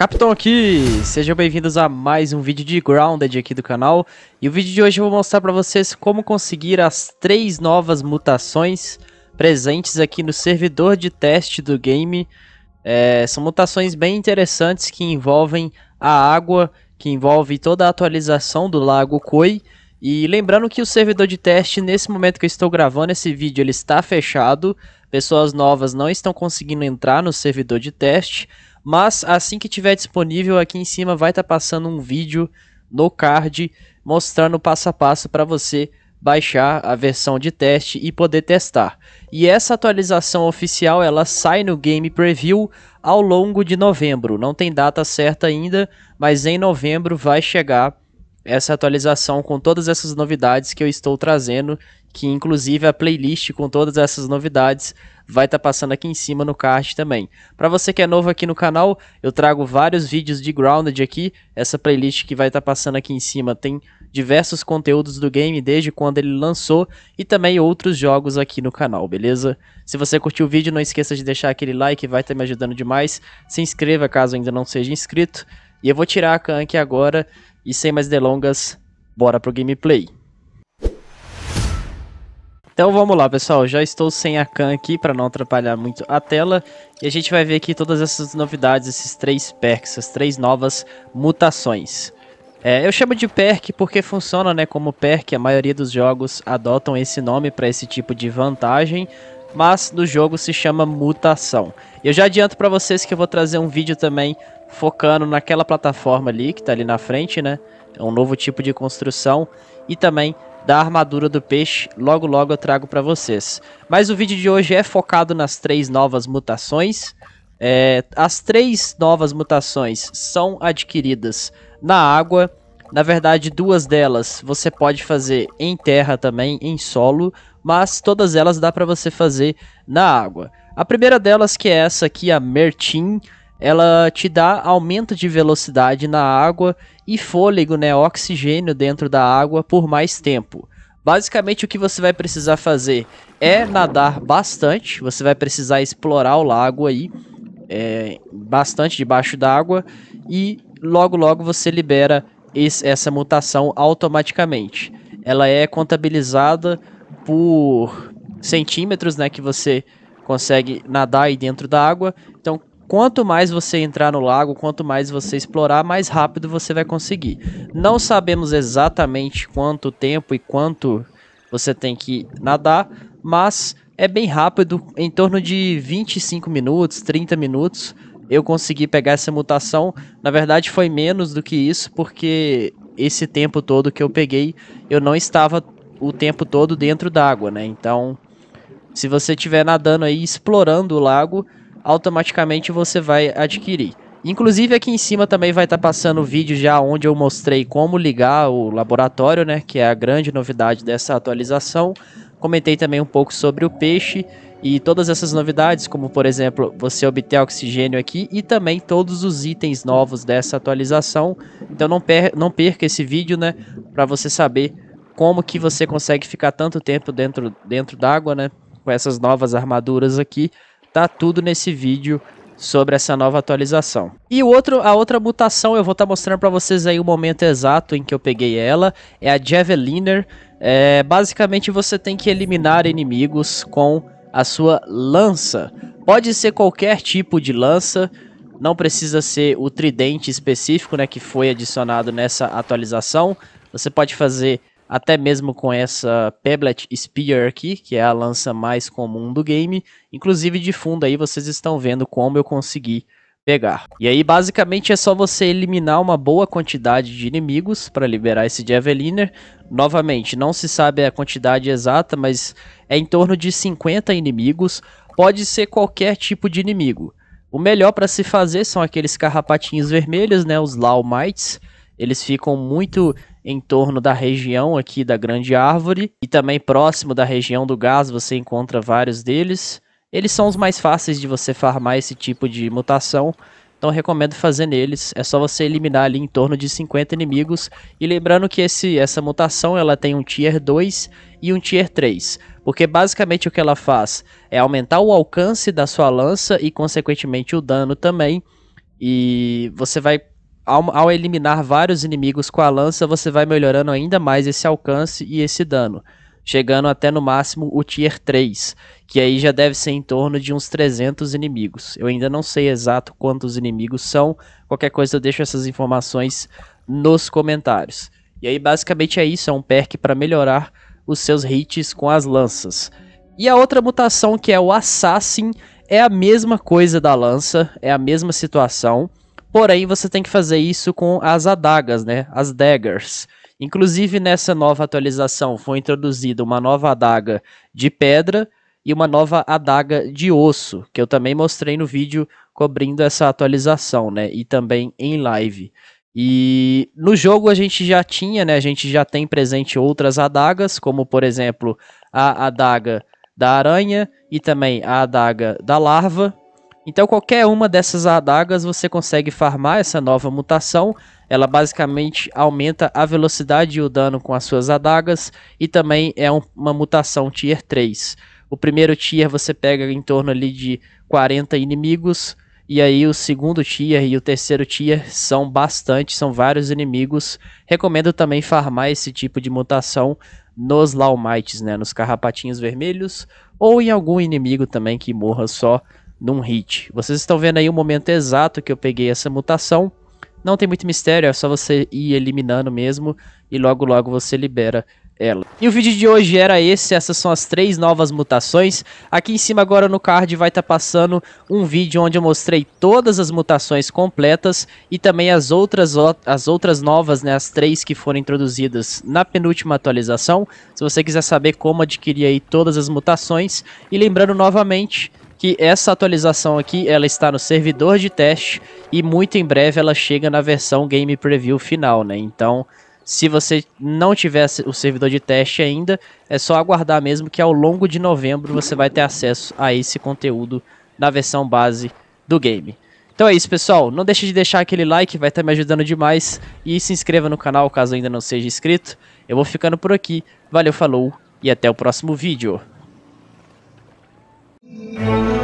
Capitão aqui, sejam bem-vindos a mais um vídeo de Grounded aqui do canal. E o vídeo de hoje eu vou mostrar para vocês como conseguir as três novas mutações presentes aqui no servidor de teste do game. É, são mutações bem interessantes que envolvem a água, que envolve toda a atualização do Lago Koi. E lembrando que o servidor de teste, nesse momento que eu estou gravando esse vídeo, ele está fechado. Pessoas novas não estão conseguindo entrar no servidor de teste. Mas assim que tiver disponível, aqui em cima vai estar tá passando um vídeo no card mostrando passo a passo para você baixar a versão de teste e poder testar. E essa atualização oficial ela sai no Game Preview ao longo de novembro. Não tem data certa ainda, mas em novembro vai chegar essa atualização com todas essas novidades que eu estou trazendo, que inclusive a playlist com todas essas novidades vai estar tá passando aqui em cima no card também. Para você que é novo aqui no canal, eu trago vários vídeos de Grounded aqui, essa playlist que vai estar tá passando aqui em cima tem diversos conteúdos do game desde quando ele lançou e também outros jogos aqui no canal, beleza? Se você curtiu o vídeo, não esqueça de deixar aquele like, vai estar tá me ajudando demais. Se inscreva caso ainda não seja inscrito. E eu vou tirar a aqui agora e sem mais delongas, bora pro gameplay. Então vamos lá, pessoal. Já estou sem a Khan aqui para não atrapalhar muito a tela. E a gente vai ver aqui todas essas novidades, esses três perks, essas três novas mutações. É, eu chamo de perk porque funciona né, como perk, a maioria dos jogos adotam esse nome para esse tipo de vantagem, mas no jogo se chama mutação. Eu já adianto para vocês que eu vou trazer um vídeo também focando naquela plataforma ali, que está ali na frente, né? É um novo tipo de construção e também da armadura do peixe, logo logo eu trago para vocês. Mas o vídeo de hoje é focado nas três novas mutações. É, as três novas mutações são adquiridas na água. Na verdade, duas delas você pode fazer em terra também, em solo, mas todas elas dá para você fazer na água. A primeira delas que é essa aqui, a Mertin, ela te dá aumento de velocidade na água e fôlego, né, oxigênio dentro da água por mais tempo. Basicamente o que você vai precisar fazer é nadar bastante, você vai precisar explorar o lago aí, é, bastante debaixo d'água, e logo logo você libera esse, essa mutação automaticamente. Ela é contabilizada por centímetros, né, que você consegue nadar aí dentro da água. Então, Quanto mais você entrar no lago, quanto mais você explorar, mais rápido você vai conseguir. Não sabemos exatamente quanto tempo e quanto você tem que nadar, mas é bem rápido, em torno de 25 minutos, 30 minutos. Eu consegui pegar essa mutação. Na verdade, foi menos do que isso, porque esse tempo todo que eu peguei, eu não estava o tempo todo dentro d'água, né? Então, se você estiver nadando aí, explorando o lago, automaticamente você vai adquirir. Inclusive aqui em cima também vai estar tá passando o vídeo já onde eu mostrei como ligar o laboratório, né, que é a grande novidade dessa atualização. Comentei também um pouco sobre o peixe e todas essas novidades, como por exemplo, você obter oxigênio aqui e também todos os itens novos dessa atualização. Então não, per não perca esse vídeo, né, para você saber como que você consegue ficar tanto tempo dentro dentro d'água, né, com essas novas armaduras aqui tá tudo nesse vídeo sobre essa nova atualização. E o outro, a outra mutação, eu vou estar tá mostrando para vocês aí o momento exato em que eu peguei ela, é a Javeliner. É, basicamente você tem que eliminar inimigos com a sua lança. Pode ser qualquer tipo de lança, não precisa ser o tridente específico, né, que foi adicionado nessa atualização. Você pode fazer até mesmo com essa Peblet Spear aqui, que é a lança mais comum do game. Inclusive de fundo aí vocês estão vendo como eu consegui pegar. E aí basicamente é só você eliminar uma boa quantidade de inimigos para liberar esse Javeliner. Novamente, não se sabe a quantidade exata, mas é em torno de 50 inimigos. Pode ser qualquer tipo de inimigo. O melhor para se fazer são aqueles carrapatinhos vermelhos, né, os Laumites. Eles ficam muito em torno da região aqui da Grande Árvore e também próximo da região do gás você encontra vários deles. Eles são os mais fáceis de você farmar esse tipo de mutação, então recomendo fazer neles. É só você eliminar ali em torno de 50 inimigos e lembrando que esse, essa mutação ela tem um tier 2 e um tier 3, porque basicamente o que ela faz é aumentar o alcance da sua lança e consequentemente o dano também. E você vai ao, ao eliminar vários inimigos com a lança, você vai melhorando ainda mais esse alcance e esse dano chegando até no máximo o tier 3, que aí já deve ser em torno de uns 300 inimigos. Eu ainda não sei exato quantos inimigos são, qualquer coisa eu deixo essas informações nos comentários. E aí basicamente é isso, é um perk para melhorar os seus hits com as lanças. E a outra mutação que é o Assassin é a mesma coisa da lança, é a mesma situação, Porém, você tem que fazer isso com as adagas, né? As daggers. Inclusive, nessa nova atualização foi introduzida uma nova adaga de pedra e uma nova adaga de osso, que eu também mostrei no vídeo cobrindo essa atualização, né? E também em live. E no jogo a gente já tinha, né? A gente já tem presente outras adagas, como por exemplo a adaga da aranha e também a adaga da larva, então qualquer uma dessas adagas você consegue farmar essa nova mutação. Ela basicamente aumenta a velocidade e o dano com as suas adagas e também é um, uma mutação tier 3. O primeiro tier você pega em torno ali de 40 inimigos e aí o segundo tier e o terceiro tier são bastante, são vários inimigos. Recomendo também farmar esse tipo de mutação nos Laumites, né, nos carrapatinhos vermelhos ou em algum inimigo também que morra só num hit. Vocês estão vendo aí o momento exato que eu peguei essa mutação. Não tem muito mistério, é só você ir eliminando mesmo e logo logo você libera ela. E o vídeo de hoje era esse, essas são as três novas mutações. Aqui em cima agora no card vai estar tá passando um vídeo onde eu mostrei todas as mutações completas e também as outras, as outras novas, né, as três que foram introduzidas na penúltima atualização. Se você quiser saber como adquirir aí todas as mutações. E lembrando novamente, que essa atualização aqui ela está no servidor de teste e muito em breve ela chega na versão game preview final, né? Então, se você não tiver o servidor de teste ainda, é só aguardar mesmo que ao longo de novembro você vai ter acesso a esse conteúdo na versão base do game. Então é isso, pessoal. Não deixe de deixar aquele like, vai estar tá me ajudando demais. E se inscreva no canal caso ainda não seja inscrito. Eu vou ficando por aqui. Valeu, falou e até o próximo vídeo. Thank you.